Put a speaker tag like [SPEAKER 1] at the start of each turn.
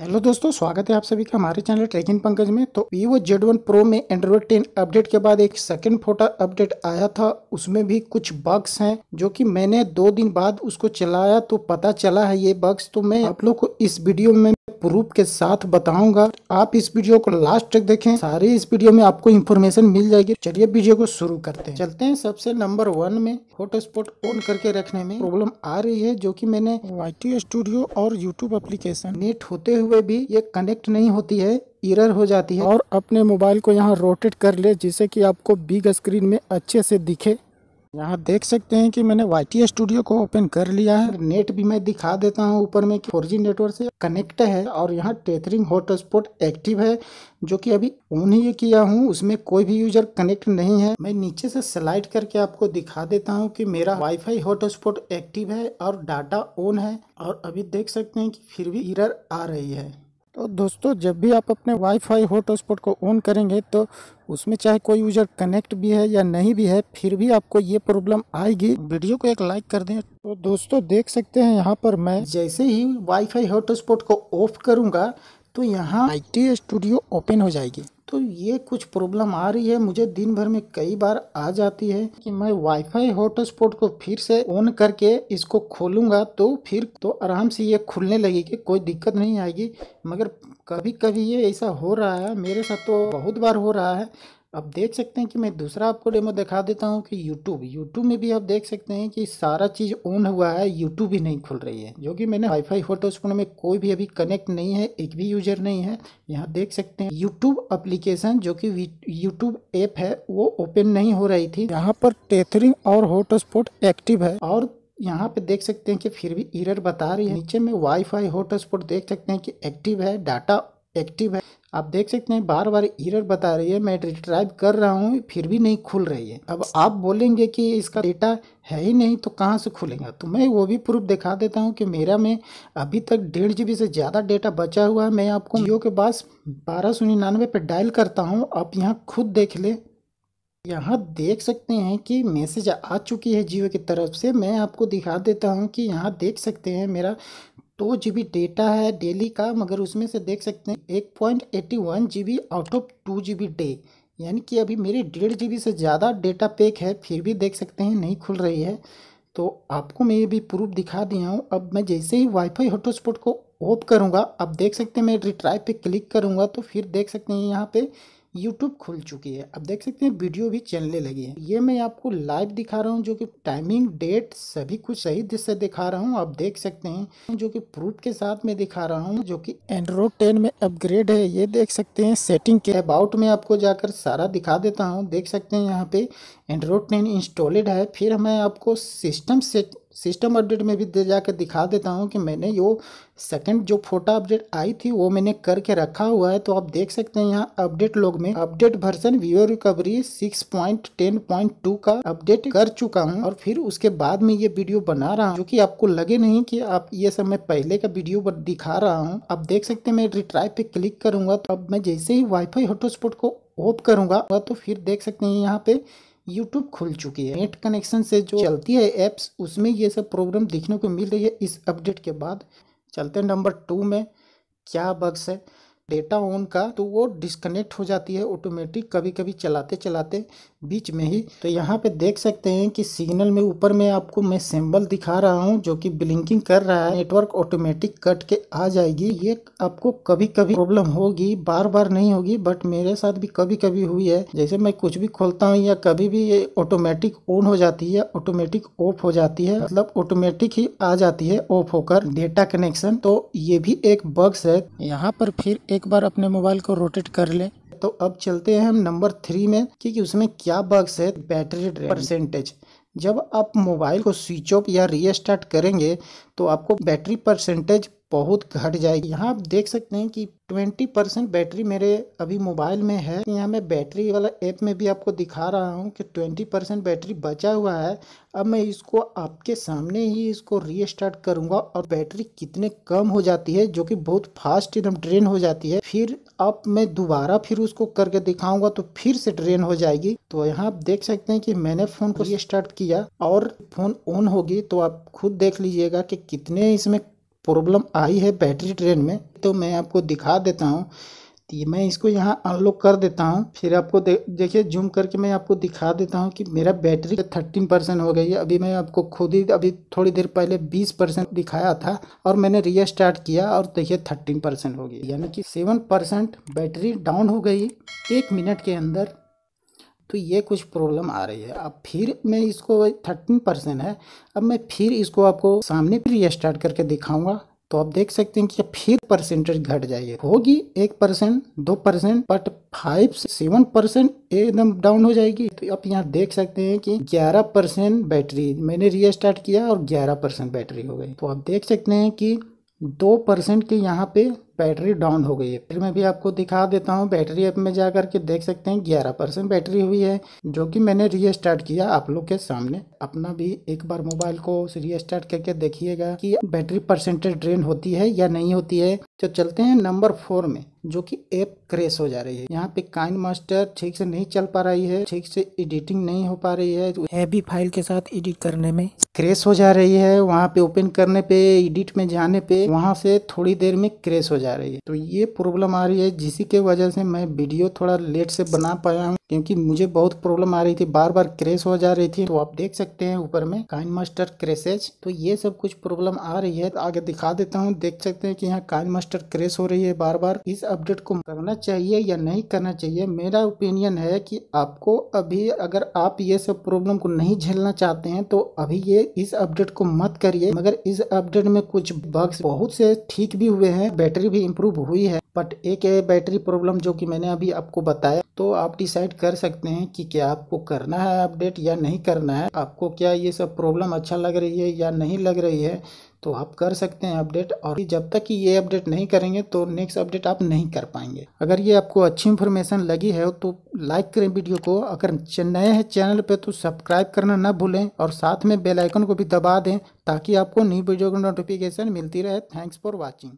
[SPEAKER 1] hello दोस्तों स्वागत है आप सभी का हमारे चैनल ट्रेकिंग पंकज में तो वीवो जेड वन प्रो में एंड्रॉयड टेन अपडेट के बाद एक सेकंड फोटा अपडेट आया था उसमें भी कुछ बग्स हैं जो कि मैंने दो दिन बाद उसको चलाया तो पता चला है ये बग्स तो मैं आप लोग को इस वीडियो में प्रूफ के साथ बताऊंगा आप इस वीडियो को लास्ट तक देखें सारे इस वीडियो में आपको इन्फॉर्मेशन मिल जाएगी चलिए वीडियो को शुरू करते हैं चलते हैं सबसे नंबर वन में हॉटस्पॉट ऑन करके रखने में प्रॉब्लम आ रही है जो कि मैंने वाई स्टूडियो और यूट्यूब एप्लीकेशन नेट होते हुए भी ये कनेक्ट नहीं होती है इरर हो जाती है और अपने मोबाइल को यहाँ रोटेट कर ले जिससे कि आपको बिग स्क्रीन में अच्छे से दिखे यहाँ देख सकते हैं कि मैंने वाई स्टूडियो को ओपन कर लिया है नेट भी मैं दिखा देता हूँ ऊपर में फोर नेटवर्क से कनेक्ट है और यहाँ टेथरिंग हॉटस्पॉट एक्टिव है जो कि अभी ऑन ही किया हूँ उसमें कोई भी यूजर कनेक्ट नहीं है मैं नीचे से स्लाइड करके आपको दिखा देता हूँ कि मेरा वाईफाई हॉटस्पॉट एक्टिव है और डाटा ऑन है और अभी देख सकते हैं कि फिर भी इरर आ रही है तो दोस्तों जब भी आप अपने वाईफाई हॉटस्पॉट को ऑन करेंगे तो उसमें चाहे कोई यूजर कनेक्ट भी है या नहीं भी है फिर भी आपको ये प्रॉब्लम आएगी वीडियो को एक लाइक कर दें तो दोस्तों देख सकते हैं यहाँ पर मैं जैसे ही वाईफाई हॉटस्पॉट को ऑफ करूँगा तो यहाँ आई टी स्टूडियो ओपन हो जाएगी तो ये कुछ प्रॉब्लम आ रही है मुझे दिन भर में कई बार आ जाती है कि मैं वाईफाई हॉटस्पॉट को फिर से ऑन करके इसको खोलूंगा तो फिर तो आराम से ये खुलने लगेगी कोई दिक्कत नहीं आएगी मगर कभी कभी ये ऐसा हो रहा है मेरे साथ तो बहुत बार हो रहा है अब देख सकते हैं कि मैं दूसरा आपको डेमो दिखा देता हूँ कि यूट्यूब यूट्यूब में भी आप देख सकते हैं कि सारा चीज़ ऑन हुआ है यूट्यूब भी नहीं खुल रही है जो कि मैंने वाईफाई हॉटस्पॉट में कोई भी अभी कनेक्ट नहीं है एक भी यूजर नहीं है यहाँ देख सकते हैं यूट्यूब अप्लीकेशन जो कि यूट्यूब ऐप है वो ओपन नहीं हो रही थी यहाँ पर टेथरिंग और हॉटस्पॉट एक्टिव है और यहाँ पे देख सकते हैं कि फिर भी इरर बता रही है नीचे में वाईफाई हॉटस्पॉट देख सकते हैं कि एक्टिव है डाटा एक्टिव है आप देख सकते हैं बार बार एरर बता रही है मैं रिट्राइव कर रहा हूँ फिर भी नहीं खुल रही है अब आप बोलेंगे कि इसका डेटा है ही नहीं तो कहाँ से खुलेगा तो मैं वो भी प्रूफ दिखा देता हूँ कि मेरा में अभी तक डेढ़ जी से ज़्यादा डेटा बचा हुआ है मैं आपको जियो के पास बारह सौ निन्यानवे पर डायल करता हूँ आप यहाँ खुद देख लें यहाँ देख सकते हैं कि मैसेज आ चुकी है जियो की तरफ से मैं आपको दिखा देता हूँ कि यहाँ देख सकते हैं मेरा टू जी बी डेटा है डेली का मगर उसमें से देख सकते हैं एक point eighty one GB out of two टू जी बी डे यानी कि अभी मेरी डेढ़ जी बी से ज़्यादा डेटा पैक है फिर भी देख सकते हैं नहीं खुल रही है तो आपको मैं ये भी प्रूफ दिखा दिया हूँ अब मैं जैसे ही वाईफाई हॉटस्पॉट को ऑफ करूँगा अब देख सकते हैं मैं रिट्राई पे क्लिक करूँगा तो फिर देख सकते हैं यहाँ पर यूट्यूब खुल चुकी है अब देख सकते हैं वीडियो भी चलने लगी है ये मैं आपको लाइव दिखा रहा हूँ जो कि टाइमिंग डेट सभी कुछ सही से दिखा रहा हूँ आप देख सकते हैं जो कि प्रूफ के साथ में दिखा रहा हूँ जो कि एंड्रॉयड टेन में अपग्रेड है ये देख सकते हैं सेटिंग के अबाउट में आपको जाकर सारा दिखा देता हूँ देख सकते हैं यहाँ पे एंड्रॉयड टेन इंस्टॉलेड है फिर मैं आपको सिस्टम सेट सिस्टम अपडेट में भी दे जाकर दिखा देता हूँ कि मैंने यो सेकंड जो फोटो अपडेट आई थी वो मैंने करके रखा हुआ है तो आप देख सकते हैं यहाँ अपडेट लॉग में update version viewer recovery six point ten point two का अपडेट कर चुका हूँ और फिर उसके बाद में ये वीडियो बना रहा हूँ जो कि आपको लगे नहीं कि आप ये सब मैं पहले का वीडियो दिखा रहा हूँ आप देख सकते हैं मैं रिट्राई पे क्लिक करूंगा तो अब मैं जैसे ही वाईफाई हॉटस्पॉट को ऑफ करूंगा तो फिर देख सकते हैं यहाँ पे यूट्यूब खुल चुकी है नेट कनेक्शन से जो चलती है एप्स उसमें ये सब प्रॉब्लम देखने को मिल रही है इस अपडेट के बाद चलते हैं नंबर टू में क्या बग्स है डेटा ऑन का तो वो डिस्कनेक्ट हो जाती है ऑटोमेटिक कभी कभी चलाते चलाते बीच में ही तो यहाँ पे देख सकते हैं कि सिग्नल में ऊपर में आपको मैं सिंबल दिखा रहा हूँ जो कि ब्लिंकिंग कर रहा है नेटवर्क ऑटोमेटिक कट के आ जाएगी ये आपको कभी कभी प्रॉब्लम होगी बार बार नहीं होगी बट मेरे साथ भी कभी कभी हुई है जैसे मैं कुछ भी खोलता हूँ या कभी भी ये ऑटोमेटिक ऑन हो जाती है ऑटोमेटिक ऑफ हो जाती है मतलब ऑटोमेटिक ही आ जाती है ऑफ होकर डेटा कनेक्शन तो ये भी एक बग्स है यहाँ पर फिर एक बार अपने मोबाइल को रोटेट कर ले तो अब चलते हैं हम नंबर थ्री में क्योंकि उसमें क्या बग्स है बैटरी परसेंटेज जब आप मोबाइल को स्विच ऑफ या रीस्टार्ट करेंगे तो आपको बैटरी परसेंटेज बहुत घट जाएगी यहाँ आप देख सकते हैं कि 20 परसेंट बैटरी मेरे अभी मोबाइल में है यहाँ मैं बैटरी वाला ऐप में भी आपको दिखा रहा हूँ कि 20 परसेंट बैटरी बचा हुआ है अब मैं इसको आपके सामने ही इसको रीस्टार्ट करूँगा और बैटरी कितने कम हो जाती है जो कि बहुत फास्ट एकदम ड्रेन हो जाती है फिर अब मैं दोबारा फिर उसको करके दिखाऊंगा तो फिर से ड्रेन हो जाएगी तो यहाँ आप देख सकते हैं कि मैंने फ़ोन को रीस्टार्ट किया और फ़ोन ऑन होगी तो आप खुद देख लीजिएगा कि कितने इसमें प्रॉब्लम आई है बैटरी ट्रेन में तो मैं आपको दिखा देता हूँ तो मैं इसको यहाँ अनलॉक कर देता हूँ फिर आपको देखिए जूम करके मैं आपको दिखा देता हूँ कि मेरा बैटरी थर्टीन परसेंट हो गई है अभी मैं आपको खुद ही अभी थोड़ी देर पहले बीस परसेंट दिखाया था और मैंने रीस्टार्ट किया और देखिए थर्टीन परसेंट हो गई यानी कि सेवन परसेंट बैटरी डाउन हो गई एक मिनट के अंदर तो ये कुछ प्रॉब्लम आ रही है अब फिर मैं इसको थर्टीन परसेंट है अब मैं फिर इसको आपको सामने फिर स्टार्ट करके दिखाऊंगा तो आप देख सकते हैं कि फिर परसेंटेज घट जाएगी होगी एक परसेंट दो परसेंट बट फाइव से सेवन परसेंट एकदम डाउन हो जाएगी तो आप यहाँ देख सकते हैं कि ग्यारह परसेंट बैटरी मैंने रीस्टार्ट किया और ग्यारह परसेंट बैटरी हो गई तो आप देख सकते हैं कि दो परसेंट की यहाँ पे बैटरी डाउन हो गई है फिर मैं भी आपको दिखा देता हूँ बैटरी ऐप में जा करके देख सकते हैं ग्यारह परसेंट बैटरी हुई है जो कि मैंने रीस्टार्ट किया आप लोग के सामने अपना भी एक बार मोबाइल को रीस्टार्ट करके देखिएगा कि बैटरी परसेंटेज ड्रेन होती है या नहीं होती है तो चलते हैं नंबर फोर में जो कि ऐप क्रेश हो जा रही है यहाँ पे काइन मास्टर ठीक से नहीं चल पा रही है ठीक से एडिटिंग नहीं हो पा रही है तो हैवी फाइल के साथ एडिट करने में क्रेश हो जा रही है वहाँ पे ओपन करने पे एडिट में जाने पे वहाँ से थोड़ी देर में क्रेश हो जा रही है तो ये प्रॉब्लम आ रही है जिसकी वजह से मैं वीडियो थोड़ा लेट से बना पाया हूँ क्योंकि मुझे बहुत प्रॉब्लम आ रही थी बार बार क्रेश हो जा रही थी तो आप देख सकते हैं ऊपर में काइन मास्टर क्रेसेज तो ये सब कुछ प्रॉब्लम आ रही है तो आगे दिखा देता हूँ देख सकते हैं कि यहाँ काइन मास्टर क्रेश हो रही है बार बार इस अपडेट को करना चाहिए या नहीं करना चाहिए मेरा ओपिनियन है कि आपको अभी अगर आप ये सब प्रॉब्लम को नहीं झेलना चाहते हैं तो अभी ये इस अपडेट को मत करिए मगर इस अपडेट में कुछ बग्स बहुत से ठीक भी हुए हैं बैटरी भी इम्प्रूव हुई है बट एक है बैटरी प्रॉब्लम जो कि मैंने अभी आपको बताया तो आप डिसाइड कर सकते हैं कि क्या आपको करना है अपडेट या नहीं करना है आपको क्या ये सब प्रॉब्लम अच्छा लग रही है या नहीं लग रही है तो आप कर सकते हैं अपडेट और जब तक कि ये अपडेट नहीं करेंगे तो नेक्स्ट अपडेट आप नहीं कर पाएंगे अगर ये आपको अच्छी इन्फॉर्मेशन लगी है तो लाइक करें वीडियो को अगर नए हैं चैनल पर तो सब्सक्राइब करना ना भूलें और साथ में बेलाइकन को भी दबा दें ताकि आपको न्यू वीडियो का नोटिफिकेशन मिलती रहे थैंक्स फॉर वॉचिंग